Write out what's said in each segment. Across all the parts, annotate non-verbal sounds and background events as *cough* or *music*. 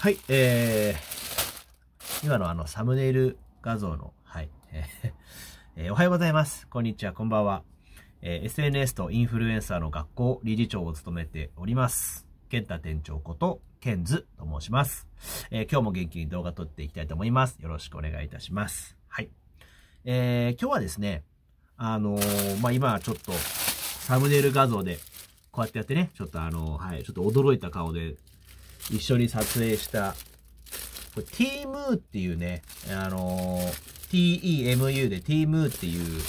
はい、えー、今のあのサムネイル画像の、はい、*laughs* えー、おはようございます。こんにちは、こんばんは。えー、SNS とインフルエンサーの学校理事長を務めております。ンタ店長こと、ケンズと申します。えー、今日も元気に動画撮っていきたいと思います。よろしくお願いいたします。はい。えー、今日はですね、あのー、まあ、今ちょっと、サムネイル画像で、こうやってやってね、ちょっとあのー、はい、ちょっと驚いた顔で一緒に撮影した、これ TMU っていうね、あのー、TEMU で TMU っていう、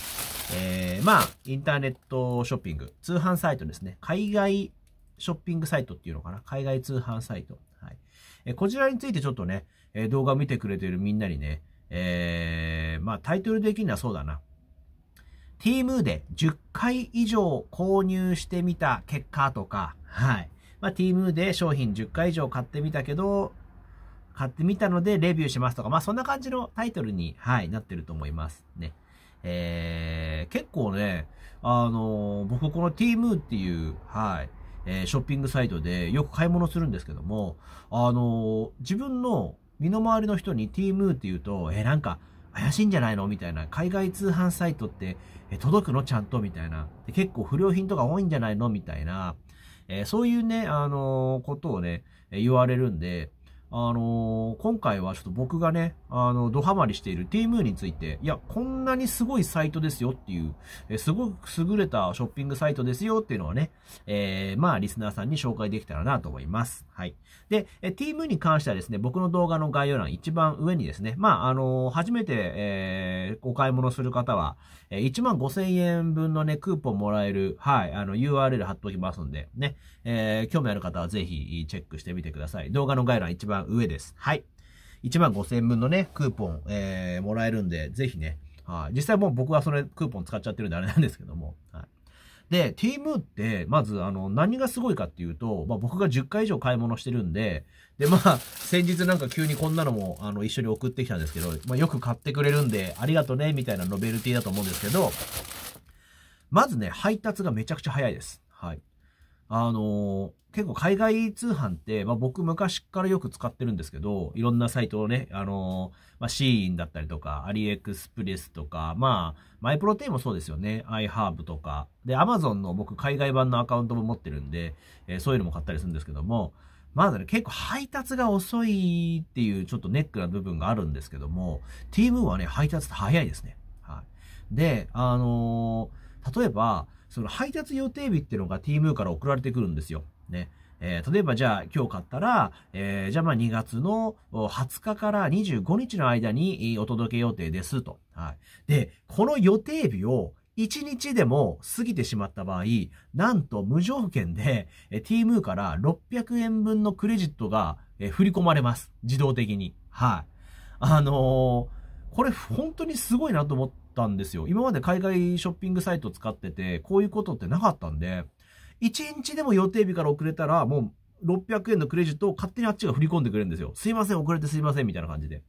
えー、まあ、インターネットショッピング、通販サイトですね。海外ショッピングサイトっていうのかな。海外通販サイト。はい。えー、こちらについてちょっとね、え動画見てくれてるみんなにね、えー、まあ、タイトル的にはそうだな。TMU で10回以上購入してみた結果とか、はい。まあ、Temu で商品10回以上買ってみたけど、買ってみたのでレビューしますとか、まあ、そんな感じのタイトルに、はい、なってると思いますね。えー、結構ね、あのー、僕この Temu っていう、はい、えー、ショッピングサイトでよく買い物するんですけども、あのー、自分の身の回りの人に Temu って言うと、えー、なんか怪しいんじゃないのみたいな。海外通販サイトって、え届くのちゃんとみたいな。結構不良品とか多いんじゃないのみたいな。えー、そういうね、あのー、ことをね、言われるんで、あのー、今回はちょっと僕がね、あの、ドハマりしている t m ーについて、いや、こんなにすごいサイトですよっていう、えすごく優れたショッピングサイトですよっていうのはね、えー、まあ、リスナーさんに紹介できたらなと思います。はい。で、え TMU に関してはですね、僕の動画の概要欄一番上にですね、まあ、あのー、初めて、えお買い物する方は、え1万5000円分のね、クーポンもらえる、はい、あの、URL 貼っておきますんで、ね、え興味ある方はぜひチェックしてみてください。動画の概要欄一番上です。はい。1万5000円分のね、クーポン、えー、もらえるんで、ぜひね、はい。実際もう僕はそれクーポン使っちゃってるんであれなんですけども、はい。で、ティームって、まず、あの、何がすごいかっていうと、まあ、僕が10回以上買い物してるんで、で、まあ、先日なんか急にこんなのも、あの、一緒に送ってきたんですけど、まあ、よく買ってくれるんで、ありがとね、みたいなノベルティだと思うんですけど、まずね、配達がめちゃくちゃ早いです。はい。あのー、結構海外通販って、まあ、僕昔からよく使ってるんですけど、いろんなサイトをね、あのー、まあ、シーンだったりとか、アリエクスプレスとか、まあ、マイプロテインもそうですよね。iHerb とか。で、Amazon の僕海外版のアカウントも持ってるんで、えー、そういうのも買ったりするんですけども、まだね、結構配達が遅いっていうちょっとネックな部分があるんですけども、ティーはね、配達早いですね。はい。で、あのー、例えば、その配達予定日っていうのが TMU から送られてくるんですよ。ね。えー、例えばじゃあ今日買ったら、えー、じゃあまあ2月の20日から25日の間にお届け予定ですと。はい。で、この予定日を1日でも過ぎてしまった場合、なんと無条件で TMU から600円分のクレジットが振り込まれます。自動的に。はい。あのー、これ本当にすごいなと思って、ったんですよ。今まで海外ショッピングサイト使ってて、こういうことってなかったんで、1日でも予定日から遅れたら、もう600円のクレジットを勝手にあっちが振り込んでくれるんですよ。すいません、遅れてすいません、みたいな感じで。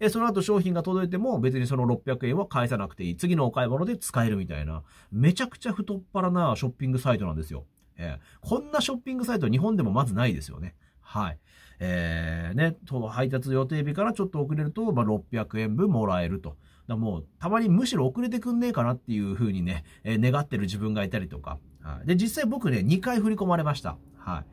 で、その後商品が届いても別にその600円は返さなくていい。次のお買い物で使えるみたいな。めちゃくちゃ太っ腹なショッピングサイトなんですよ。えー、こんなショッピングサイト日本でもまずないですよね。はい。えー、ね、配達予定日からちょっと遅れると、まあ、600円分もらえると。だもう、たまにむしろ遅れてくんねえかなっていう風にね、えー、願ってる自分がいたりとか。はい、で、実際僕ね、2回振り込まれました。はい。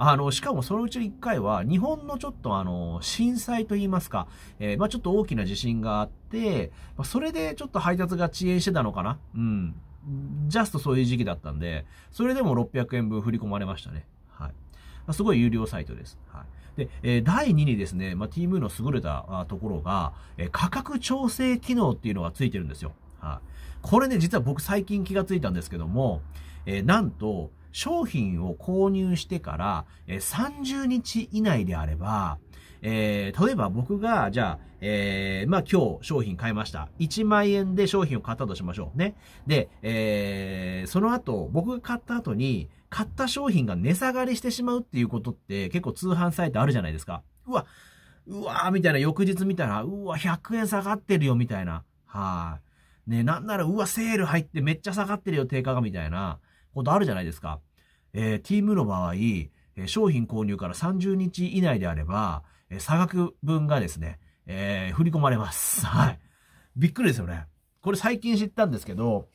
あの、しかもそのうち1回は、日本のちょっとあの、震災と言いますか、えー、まあちょっと大きな地震があって、まあ、それでちょっと配達が遅延してたのかなうん。ジャストそういう時期だったんで、それでも600円分振り込まれましたね。はい。まあ、すごい有料サイトです。はい。で、え第2にですね、まあ、TMU の優れたところが、え価格調整機能っていうのがついてるんですよ。はい。これね、実は僕最近気がついたんですけども、えなんと、商品を購入してから、え30日以内であれば、えー、例えば僕が、じゃあ、えー、まあ今日商品買いました。1万円で商品を買ったとしましょう。ね。で、えー、その後、僕が買った後に、買った商品が値下がりしてしまうっていうことって結構通販サイトあるじゃないですか。うわ、うわーみたいな翌日見たら、うわ、100円下がってるよみたいな。はい。ね、なんなら、うわ、セール入ってめっちゃ下がってるよ、定価がみたいなことあるじゃないですか。えー、ティームの場合、商品購入から30日以内であれば、え差額分がですね、えー、振り込まれます。はい。びっくりですよね。これ最近知ったんですけど、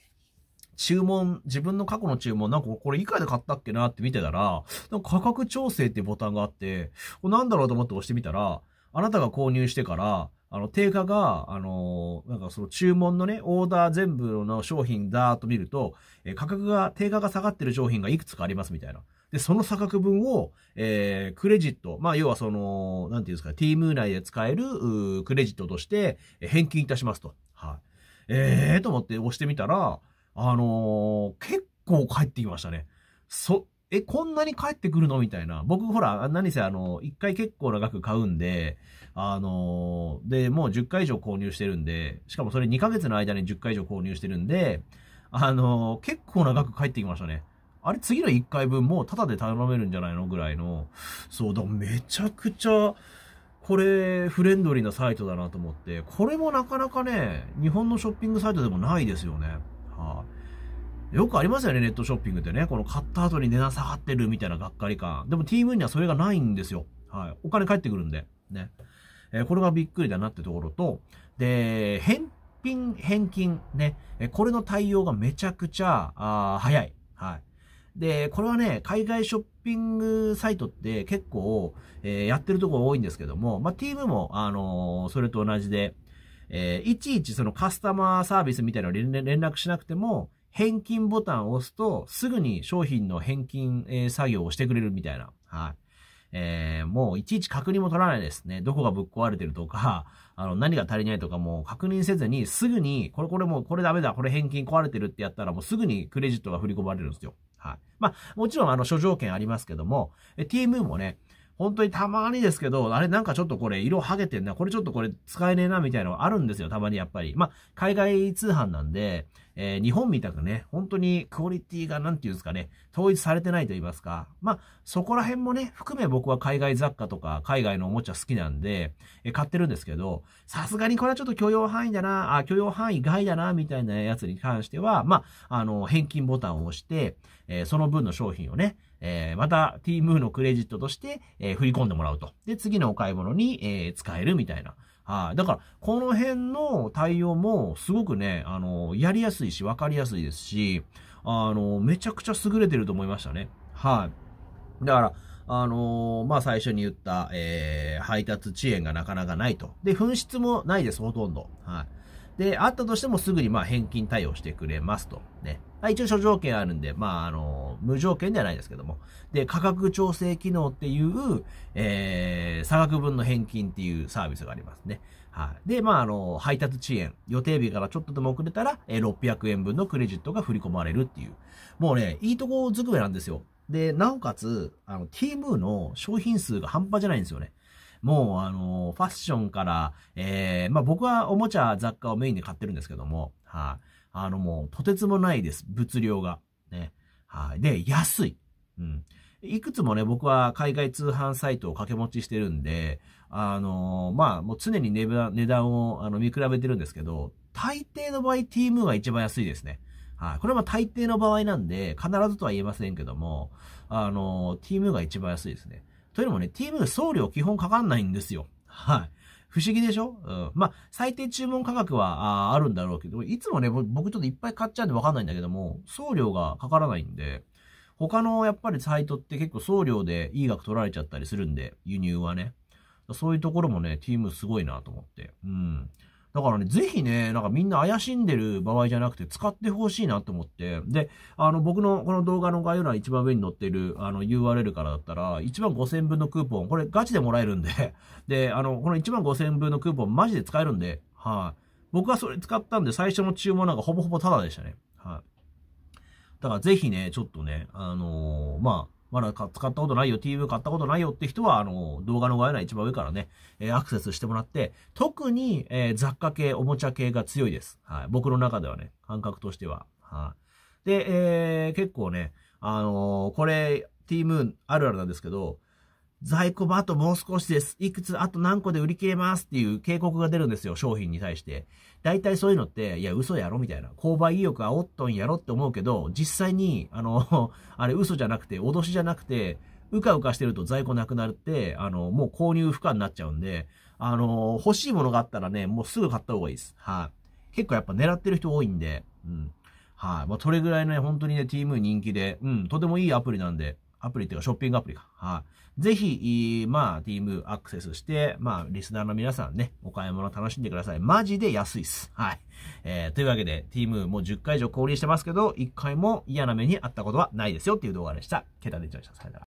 注文、自分の過去の注文、なんかこれ以下で買ったっけなって見てたら、なんか価格調整ってボタンがあって、これなんだろうと思って押してみたら、あなたが購入してから、あの、定価が、あのー、なんかその注文のね、オーダー全部の商品だーと見ると、えー、価格が、定価が下がってる商品がいくつかありますみたいな。で、その差額分を、えー、クレジット、まあ、要はその、なんていうんですか、ティーム内で使える、クレジットとして、返金いたしますと。はい。えーと思って押してみたら、あのー、結構返ってきましたね。そ、え、こんなに返ってくるのみたいな。僕、ほら、何せあの、一回結構な額買うんで、あのー、で、もう10回以上購入してるんで、しかもそれ2ヶ月の間に10回以上購入してるんで、あのー、結構な額返ってきましたね。あれ次の1回分もうタダで頼めるんじゃないのぐらいの、そう、だめちゃくちゃ、これ、フレンドリーなサイトだなと思って、これもなかなかね、日本のショッピングサイトでもないですよね。はい、あ、よくありますよね、ネットショッピングってね。この買った後に値段下がってるみたいながっかり感。でも TM にはそれがないんですよ。はい。お金返ってくるんで。ね。えー、これがびっくりだなってところと、で、返品、返金ね。えこれの対応がめちゃくちゃ、あ早い。はい。で、これはね、海外ショッピングサイトって結構、えー、やってるとこ多いんですけども、まあ、Team も、あのー、それと同じで、えー、いちいちそのカスタマーサービスみたいなの連絡しなくても、返金ボタンを押すと、すぐに商品の返金、え作業をしてくれるみたいな。はい。えー、もういちいち確認も取らないですね。どこがぶっ壊れてるとか、*laughs* あの、何が足りないとかも確認せずに、すぐに、これこれもうこれダメだ、これ返金壊れてるってやったら、もうすぐにクレジットが振り込まれるんですよ。はい。まあ、もちろん、あの、諸条件ありますけども、t m もね、本当にたまにですけど、あれなんかちょっとこれ色剥げてんな、これちょっとこれ使えねえなみたいなのがあるんですよ、たまにやっぱり。まあ、海外通販なんで、えー、日本みたくね、本当にクオリティが何て言うんですかね、統一されてないと言いますか。まあ、そこら辺もね、含め僕は海外雑貨とか海外のおもちゃ好きなんで、えー、買ってるんですけど、さすがにこれはちょっと許容範囲だな、あ、許容範囲外だな、みたいなやつに関しては、まあ、あの、返金ボタンを押して、えー、その分の商品をね、えー、また t ムーのクレジットとして、え振り込んでもらうと。で、次のお買い物に、え使えるみたいな。はい。だから、この辺の対応もすごくね、あの、やりやすいし、わかりやすいですし、あの、めちゃくちゃ優れてると思いましたね。はい。だから、あのー、まあ、最初に言った、えー、配達遅延がなかなかないと。で、紛失もないです、ほとんど。はい。で、あったとしてもすぐにま返金対応してくれますと。ね。あ、一応諸条件あるんで、まあ、あの、無条件ではないですけども。で、価格調整機能っていう、えー、差額分の返金っていうサービスがありますね。はい。で、まあ、あの、配達遅延、予定日からちょっとでも遅れたら、えー、600円分のクレジットが振り込まれるっていう。もうね、いいとこづくめなんですよ。で、なおかつ、あの、TMU の商品数が半端じゃないんですよね。もう、あの、ファッションから、えー、まあ、僕はおもちゃ雑貨をメインで買ってるんですけども、はい、あ、あのもうとてつもないです。物量が。ね。はい。で、安い。うん。いくつもね、僕は海外通販サイトを掛け持ちしてるんで、あのー、まあ、もう常に値段をあの見比べてるんですけど、大抵の場合 t ムーが一番安いですね。はい。これは大抵の場合なんで、必ずとは言えませんけども、あのー、t ムが一番安いですね。というのもね、t ムー送料基本かかんないんですよ。はい。不思議でしょうん。まあ、最低注文価格はああるんだろうけど、いつもね、僕ちょっといっぱい買っちゃうんでわかんないんだけども、送料がかからないんで、他のやっぱりサイトって結構送料でいい額取られちゃったりするんで、輸入はね。そういうところもね、チームすごいなと思って。うん。だからね、ぜひね、なんかみんな怪しんでる場合じゃなくて使ってほしいなと思って、で、あの、僕のこの動画の概要欄一番上に載ってるあの URL からだったら、1万5000分のクーポン、これガチでもらえるんで *laughs* で、あの、この1万5000分のクーポンマジで使えるんで、はい、僕はそれ使ったんで、最初の注文なんかほぼほぼタダでしたね。はい、だからぜひね、ちょっとね、あのー、まあ、まだ使ったことないよ、TV 買ったことないよって人は、あの、動画の概要欄一番上からね、えー、アクセスしてもらって、特に、えー、雑貨系、おもちゃ系が強いです。はい。僕の中ではね、感覚としては。はい。で、えー、結構ね、あのー、これ、ティームーンあるあるなんですけど、在庫もあともう少しです。いくつ、あと何個で売り切れますっていう警告が出るんですよ、商品に対して。大体そういうのって、いや、嘘やろみたいな。購買意欲煽っとんやろって思うけど、実際に、あの、*laughs* あれ嘘じゃなくて、脅しじゃなくて、うかうかしてると在庫なくなるって、あの、もう購入不可になっちゃうんで、あの、欲しいものがあったらね、もうすぐ買った方がいいです。はい、結構やっぱ狙ってる人多いんで、うん。はい、まあ、それぐらいのね、本当にね、TM 人気で、うん、とてもいいアプリなんで、アプリっていうか、ショッピングアプリか。はい。ぜひ、まあ、ティームアクセスして、まあ、リスナーの皆さんね、お買い物楽しんでください。マジで安いっす。はい。えー、というわけで、ティームもう10回以上降臨してますけど、1回も嫌な目にあったことはないですよっていう動画でした。ケタでゃいまさた。さよなら。